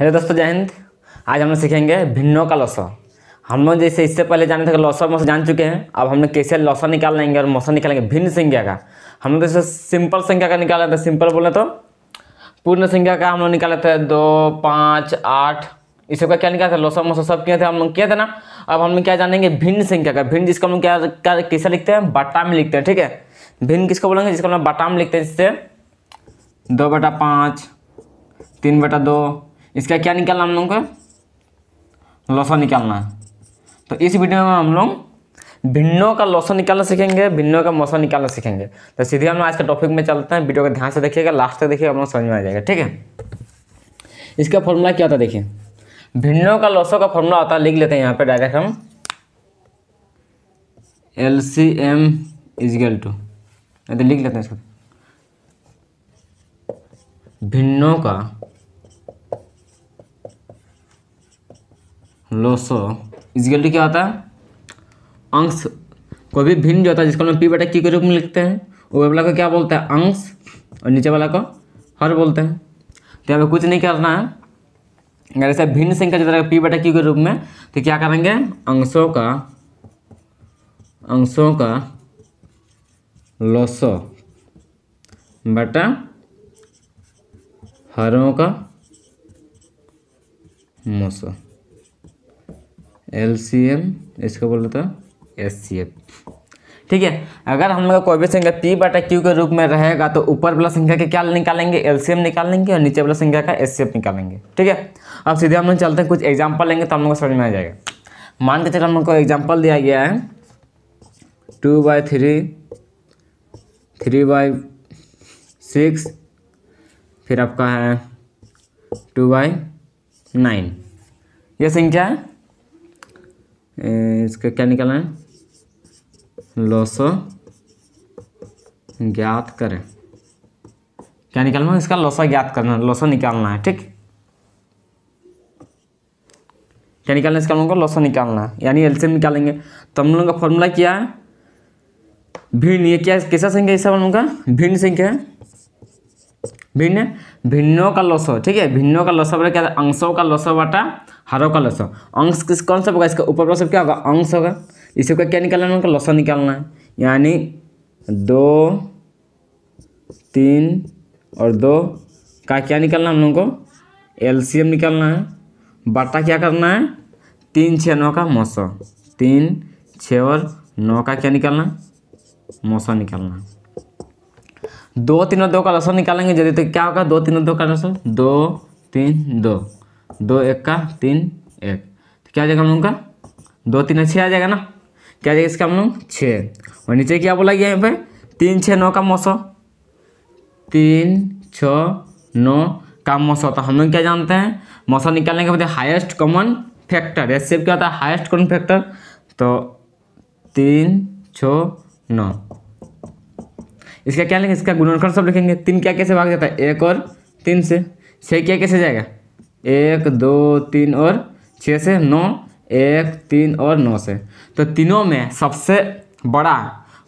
Hello दोस्तों जय हिंद आज हम लोग सीखेंगे भिन्नों का लॉसा हम लोग जैसे इससे पहले जाने थे लॉसा मोसा जान चुके हैं अब हमने कैसे लॉसा निकाल लेंगे और मौसा निकालेंगे भिन्न संख्या का हम लोग जैसे सिंपल संख्या का निकाल लेते सिंपल बोले तो पूर्ण संख्या का हम लोग निकाले थे दो पाँच आठ इस सबका क्या निकाला था लॉसा मोसा सब किए थे हम लोग किए थे ना अब हम लोग क्या जानेंगे भिन्न संख्या का भिन्न जिसका हम लोग क्या कैसे लिखते हैं बाटा में लिखते हैं ठीक है भिन्न किसको बोलेंगे जिसको हम लोग बाटा में लिखते हैं जिससे दो बटा पाँच तीन बटा दो इसका क्या निकालना हम लोगों को लॉसा निकालना तो इस वीडियो में हम लोग भिन्नों का लॉसा निकालना सीखेंगे भिन्नों का मौसा निकालना सीखेंगे तो सीधे हम आज के टॉपिक में चलते हैं वीडियो को ध्यान से देखिएगा लास्ट तक देखिएगा हम लोग समझ में आ जाएगा ठीक है इसका फॉर्मूला क्या होता है देखिए भिन्नों का लॉसों का फॉर्मूला होता है लिख लेते हैं यहाँ पे डायरेक्ट हम L C M equal to लिख लेते हैं इसको भिन्नों का लोसो इजिकल टू क्या होता है अंश कोई भी भिन्न जो होता है जिसको हम पी बटा की के रूप में लिखते हैं वो वाला को क्या बोलते हैं अंश और नीचे वाला को हर बोलते हैं तो यहाँ पर कुछ नहीं करना है अगर ऐसा भिन्न संख्या जो पी बटा की के रूप में तो क्या करेंगे अंशों का अंशों का लोसो बटा हरों का मोसो एल सी एम इसको बोला था एस सी एफ ठीक है अगर हम लोग कोई भी संख्या पी बटा क्यू के रूप में रहेगा तो ऊपर वाला संख्या के क्या निकालेंगे एलसीएम निकाल लेंगे और नीचे वाला संख्या का एफ निकालेंगे ठीक है अब सीधे हम लोग चलते हैं कुछ एग्जाम्पल लेंगे तो हम लोग को समझ में आ जाएगा मान के चलो हम लोग को एग्जाम्पल दिया गया है two by three three by six फिर आपका है टू बाई नाइन ये संख्या है इसका क्या निकालना है लॉसो ज्ञात करें क्या निकालना है इसका लॉसा ज्ञात करना है लॉसा निकालना है ठीक क्या निकालना है इसका हम लोग को लॉसा निकालना है यानी एलसीएम निकालेंगे तो हम लोगों का फॉर्मूला क्या है भिन्न ये क्या कैसा संख्या है हम लोगों का भिन्न संख्या है भिन्न भिन्नों का लसव ठीक है भिन्नों का बोले क्या था अंशों का लसव बटा हरों का लसव अंश किस कौन सा होगा इसका ऊपर क्या होगा अंश होगा इसे का क्या निकालना है उनका निकालना है यानी दो तीन और दो का क्या निकालना है हम लोगों को एलसीएम निकालना है बाटा क्या करना है तीन छः नौ का मौसम तीन छः और नौ का क्या निकालना है मौसम निकालना है दो तीनों दो का लसन निकालेंगे यदि तो क्या होगा दो तीनों दो का लसन दो तीन दो दो एक का तीन एक तो क्या आ जाएगा हम लोग का दो तीन छः आ जाएगा ना क्या आ जाएगा इसका हम लोग छः और नीचे क्या बोला गया यहाँ पे तीन छः नौ का मौसम तीन छः नौ का मौसम तो हम लोग क्या जानते हैं मौसम निकालने के बाद हाईएस्ट कॉमन फैक्टर एस क्या होता है हाइस्ट कॉमन फैक्टर तो तीन छः नौ इसका क्या लिखेंगे इसका गुणनखंड सब लिखेंगे तीन क्या कैसे भाग जाता है एक और तीन से छः क्या कैसे जाएगा एक दो तीन और छः से नौ एक तीन और नौ से तो तीनों में सबसे बड़ा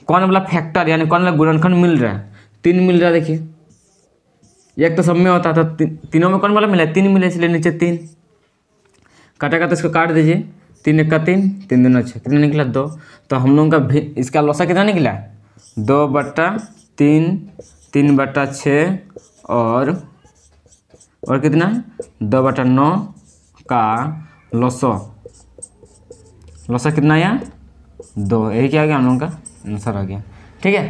कौन वाला फैक्टर यानी कौन वाला गुणनखंड मिल रहा है तीन मिल रहा है देखिए एक तो सब में होता था ती, तीनों में कौन वाला मिला तीन मिले इसलिए नीचे तीन काटा तो इसको काट दीजिए तीन एक का तीन तीन दिनों छः कितना निकला दो तो हम लोगों का भी इसका लोसा कितना निकला दो बट्टा तीन तीन बटा छः और और कितना दो बटा नौ का लसो लसो कितना आया दो यही क्या आ गया हम लोगों का आंसर आ गया ठीक है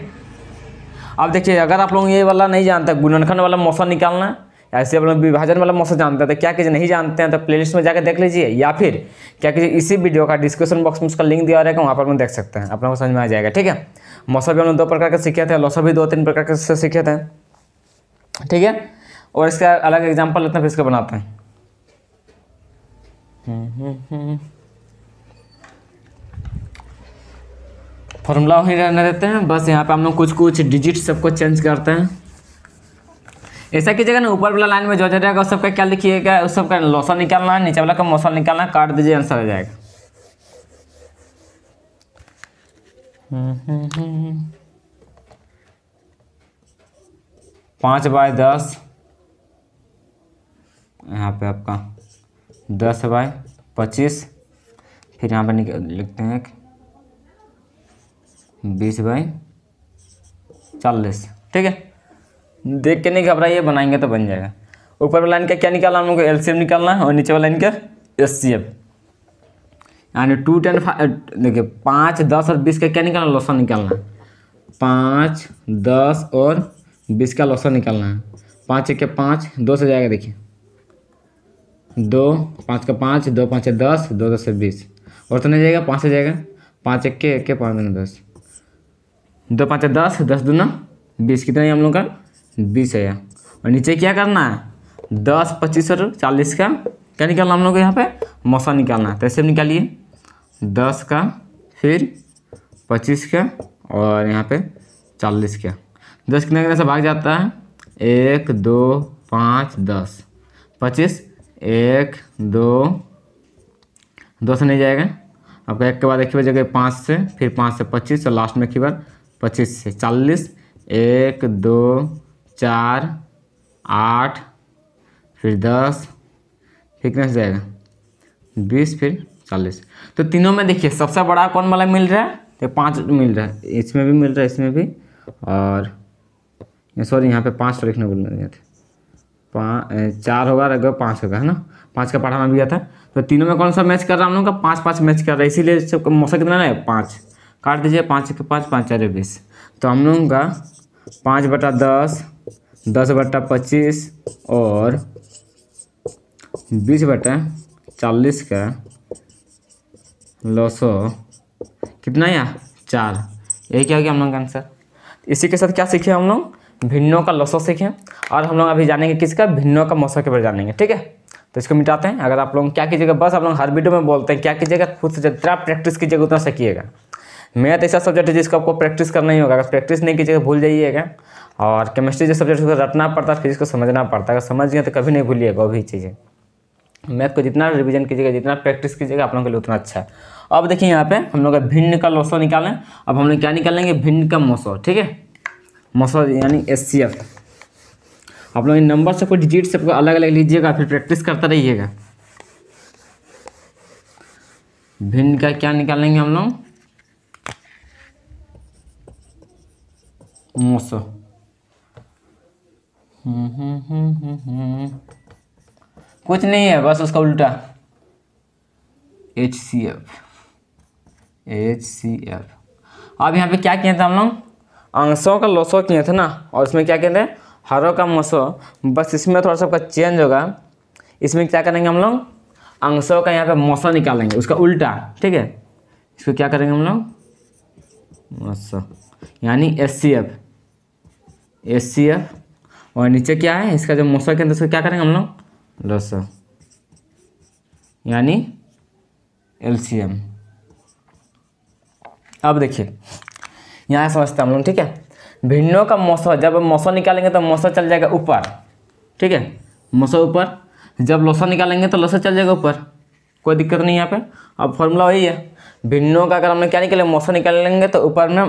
अब देखिए अगर आप लोग ये वाला नहीं जानते गुणनखंड वाला मौसम निकालना ऐसे आप लोग विभाजन वाला मौसम जानते हैं तो क्या कीजिए नहीं जानते हैं तो प्लेलिस्ट में जाकर देख लीजिए या फिर क्या कीजिए इसी वीडियो का डिस्क्रिप्शन बॉक्स में उसका लिंक दिया रहेगा वहाँ पर हम देख सकते हैं आप लोगों को समझ में आ जाएगा ठीक है मौसम भी हम लोग दो प्रकार के सीखे थे लौसा भी दो तीन प्रकार के सीखे थे ठीक है और इसका अलग एग्जाम्पल लेते हैं फिर इसको बनाते हैं फॉर्मूला हम्म, हम्म, हम्म। वहीं रहने देते हैं बस यहाँ पे हम लोग कुछ कुछ डिजिट सबको चेंज करते हैं ऐसा कीजिएगा ना ऊपर वाला लाइन में जो जो जाएगा उस सबका क्या लिखिएगा उस सबका लोसा निकालना है नीचे वाला का मौसा निकालना है काट दीजिए आंसर आ जाएगा पाँच बाय दस यहाँ पे आपका दस बाय पच्चीस फिर यहाँ पर लिखते हैं बीस बाई चालीस ठीक है देख के नहीं घबराइए बनाएंगे तो बन जाएगा ऊपर वाला लाइन का क्या निकालना हम लोग को एल निकालना है और नीचे वाला लाइन का एस सी एफ यानी टू टेन देखिए पाँच दस और बीस का क्या निकालना लॉसा निकालना है पाँच दस और बीस का लॉसा निकालना है पाँच एक के पाँच दो से जाएगा देखिए दो पाँच का पाँच दो पाँच दस दो दस से बीस और तो नहीं जाएगा पाँच से जाएगा पाँच एक के एक के पाँच दूना दस दो पाँच दस दस दूना बीस कितना हम लोग का बीस है और नीचे क्या करना है दस पच्चीस और चालीस का क्या निकालना हम लोग को यहाँ पे मौसा निकालना है कैसे तो निकालिए दस का फिर पच्चीस का और यहाँ पे चालीस का दस कितने कितने से भाग जाता है एक दो पाँच दस पच्चीस एक दो दो से नहीं जाएगा आपका एक के बाद एक ही बार जगह पाँच से फिर पाँच से पच्चीस और लास्ट में एक बार पच्चीस से चालीस एक दो चार आठ फिर दस फिर कितना जाएगा बीस फिर चालीस तो तीनों में देखिए सबसे बड़ा कौन वाला मिल रहा है तो पाँच मिल रहा है इसमें भी मिल रहा है इसमें भी और सॉरी यहाँ पे पाँच तो लिखने बोल रहे थे पाँच चार होगा रखो पाँच होगा है ना पाँच का पढ़ाना भी गया था तो तीनों में कौन सा मैच कर रहा है हम लोग का पाँच पाँच मैच कर रहा है इसीलिए मौसम कितना है पाँच काट दीजिए पाँच के पाँच पाँच चार बीस तो हम लोगों का पाँच बटा दस दस बटा पच्चीस और बीस बटा चालीस का लौ सौ कितना या चार यही क्या हो गया हम लोग का आंसर इसी के साथ क्या सीखे हम लोग भिन्नों का लसो सीखे और हम लोग अभी जानेंगे किसका भिन्नों का मौसम के बारे जानेंगे ठीक है तो इसको मिटाते हैं अगर आप लोग क्या कीजिएगा बस आप लोग हर वीडियो में बोलते हैं क्या कीजिएगा खुद से जितना प्रैक्टिस कीजिएगा उतना सीखिएगा मैथ ऐसा सब्जेक्ट है जिसको आपको प्रैक्टिस करना ही होगा अगर प्रैक्टिस नहीं कीजिएगा भूल जाइएगा और केमिस्ट्री जो सब्जेक्ट उसको रटना पड़ता है फिजिक्स को समझना पड़ता है अगर समझ गए तो कभी नहीं भूलिएगा वो भी चीज़ें मैथ को जितना रिवीजन कीजिएगा जितना प्रैक्टिस कीजिएगा आप लोगों के लिए उतना अच्छा है अब देखिए यहाँ पे हम लोग भिन्न का लोसो निकालें अब हम लोग क्या निकालेंगे भिन्न का मोसो ठीक है मोसो यानी एस सी एफ आप लोग नंबर से कोई डिजिट से अलग अलग लीजिएगा फिर प्रैक्टिस करता रहिएगा भिन्न का क्या निकालेंगे हम लोग Nossa. कुछ नहीं है बस उसका उल्टा H C F H C F अब यहाँ पे क्या किए थे हम लोग अंशों का लोसो किए थे ना और इसमें क्या कहते थे हरों का मसो बस इसमें थोड़ा सा आपका चेंज होगा इसमें क्या करेंगे हम लोग अंशों का यहाँ पे मसो निकालेंगे उसका उल्टा ठीक है इसको क्या करेंगे हम लोग मसो यानी S C F S C और नीचे क्या है इसका जो मोसर के अंदर उसको क्या करेंगे हम लोग लस यानी एल अब देखिए यहाँ समझते हैं हम लोग ठीक है भिन्नों का मौसम जब मौसम निकालेंगे तो मौसम चल जाएगा ऊपर ठीक है मौसम ऊपर जब लोसा निकालेंगे तो लोसा चल जाएगा ऊपर कोई दिक्कत नहीं यहाँ पे अब फॉर्मूला वही है भिन्नों का अगर हमने क्या निकालेंगे मौसम निकाल लेंगे तो ऊपर में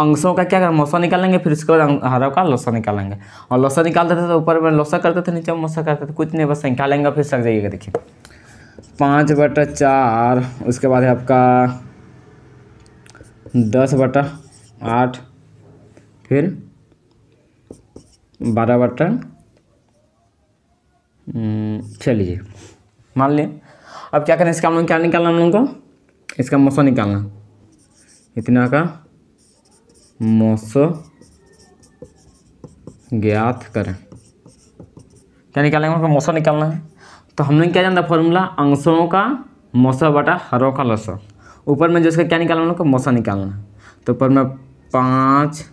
अंशों का क्या करें मौसा निकालेंगे फिर उसके बाद हरा का लोसा निकालेंगे और लोसा निकालते थे तो ऊपर में लोसा करते थे नीचे में मोसा करते थे कुछ नहीं बस संख्या लेंगे फिर सक जाइएगा देखिए पाँच बटा चार उसके बाद है आपका दस बटा आठ फिर बारह बटा चलिए हम्म, मान लिए अब क्या करें इसका हम लोग क्या निकालना हम लोगों को इसका मौसा निकालना इतना का मोस ज्ञात करें क्या निकालेंगे उनका मौसा निकालना है तो हमने क्या जानता फॉर्मूला अंशों का मौसम बटा हरों का लस ऊपर में इसका क्या निकालना उनका लोग मौसा निकालना है तो ऊपर में पाँच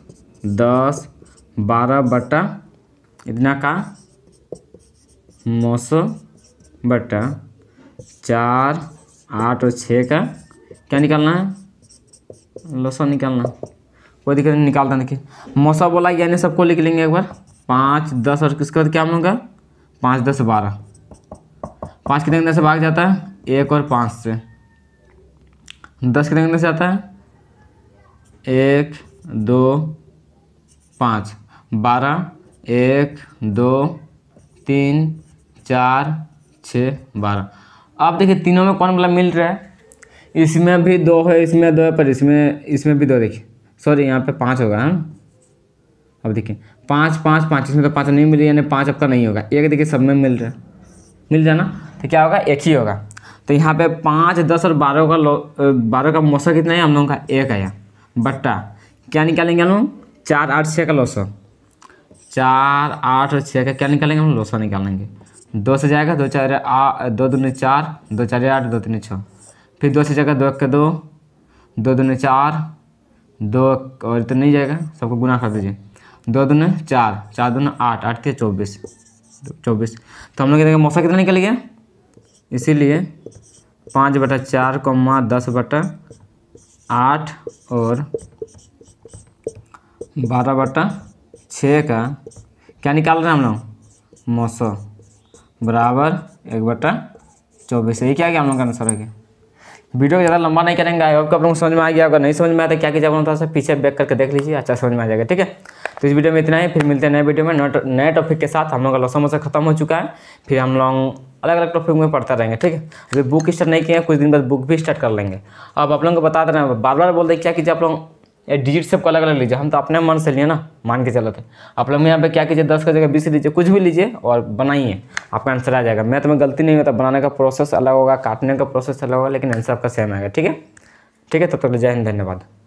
दस बारह बटा इतना का मौस बटा चार आठ और छः का क्या निकालना है लसन निकालना है कोई दिक्कत नहीं निकालता देखिए मौसा बोला यानी सबको लिख लेंगे एक बार पाँच दस और किसके बाद क्या हम लोग का पाँच दस बारह पाँच कितने अंदर से भाग जाता है एक और पाँच से दस कितने अंदर से आता है एक दो पाँच बारह एक दो तीन चार छः बारह अब देखिए तीनों में कौन वाला मिल रहा है इसमें भी दो है इसमें दो है पर इसमें इसमें भी दो देखिए सॉरी यहाँ पे पाँच होगा हाँ अब देखिए पाँच पाँच पाँच इसमें तो पाँच नहीं मिली यानी पाँच आपका नहीं होगा एक देखिए सब में मिल रहा है मिल जाना तो क्या होगा एक ही होगा तो यहाँ पे पाँच दस और बारह का लो बारह का मौसम कितना है हम लोगों का एक है बट्टा क्या निकालेंगे हम लोग चार आठ छः का लोसो चार आठ और छः का क्या निकालेंगे हम लोसा निकालेंगे दो से जाएगा दो चार दो चार दो चार आठ दो तीन छः फिर दो से जाएगा दो एक के दो दो चार दो और इतना नहीं जाएगा सबको गुना कर दीजिए दो दून चार चार दून आठ आठ थे चौबीस चौबीस तो हम लोग देखें मौसा कितना निकल गया इसीलिए पाँच बटा चार कौमा दस बटा आठ और बारह बटा छः का क्या निकाल रहे हैं हम लोग मौसम बराबर एक बटा चौबीस यही क्या गया हम लोग का आंसर है क्या वीडियो ज़्यादा लंबा नहीं करेंगे आप लोगों को समझ में आ गया अगर नहीं समझ में आया तो क्या कीजिए आप लोग थोड़ा सा पीछे बैक करके देख लीजिए अच्छा समझ में आ जाएगा ठीक है तो इस वीडियो में इतना ही फिर मिलते हैं नए वीडियो में नए टॉपिक के साथ हम लोग का लसम वसा खत्म हो चुका है फिर हम लोग अलग अलग टॉपिक में पढ़ता रहेंगे ठीक है अभी बुक स्टार्ट नहीं किए कुछ दिन बाद बुक भी स्टार्ट कर लेंगे अब आप लोगों को बता दे रहे हैं बार बार बोल हैं क्या कीजिए आप लोग या डिजिट सबको अलग अलग लीजिए हम तो अपने मन से लिए ना मान के चलो थे आप लोग यहाँ पे क्या कीजिए दस का जगह बीस लीजिए कुछ भी लीजिए और बनाइए आपका आंसर आ जाएगा मैथ में गलती नहीं होता तो बनाने का प्रोसेस अलग होगा काटने का प्रोसेस अलग होगा लेकिन आंसर आपका सेम आएगा ठीक है ठीक है तब तक जय हिंद धन्यवाद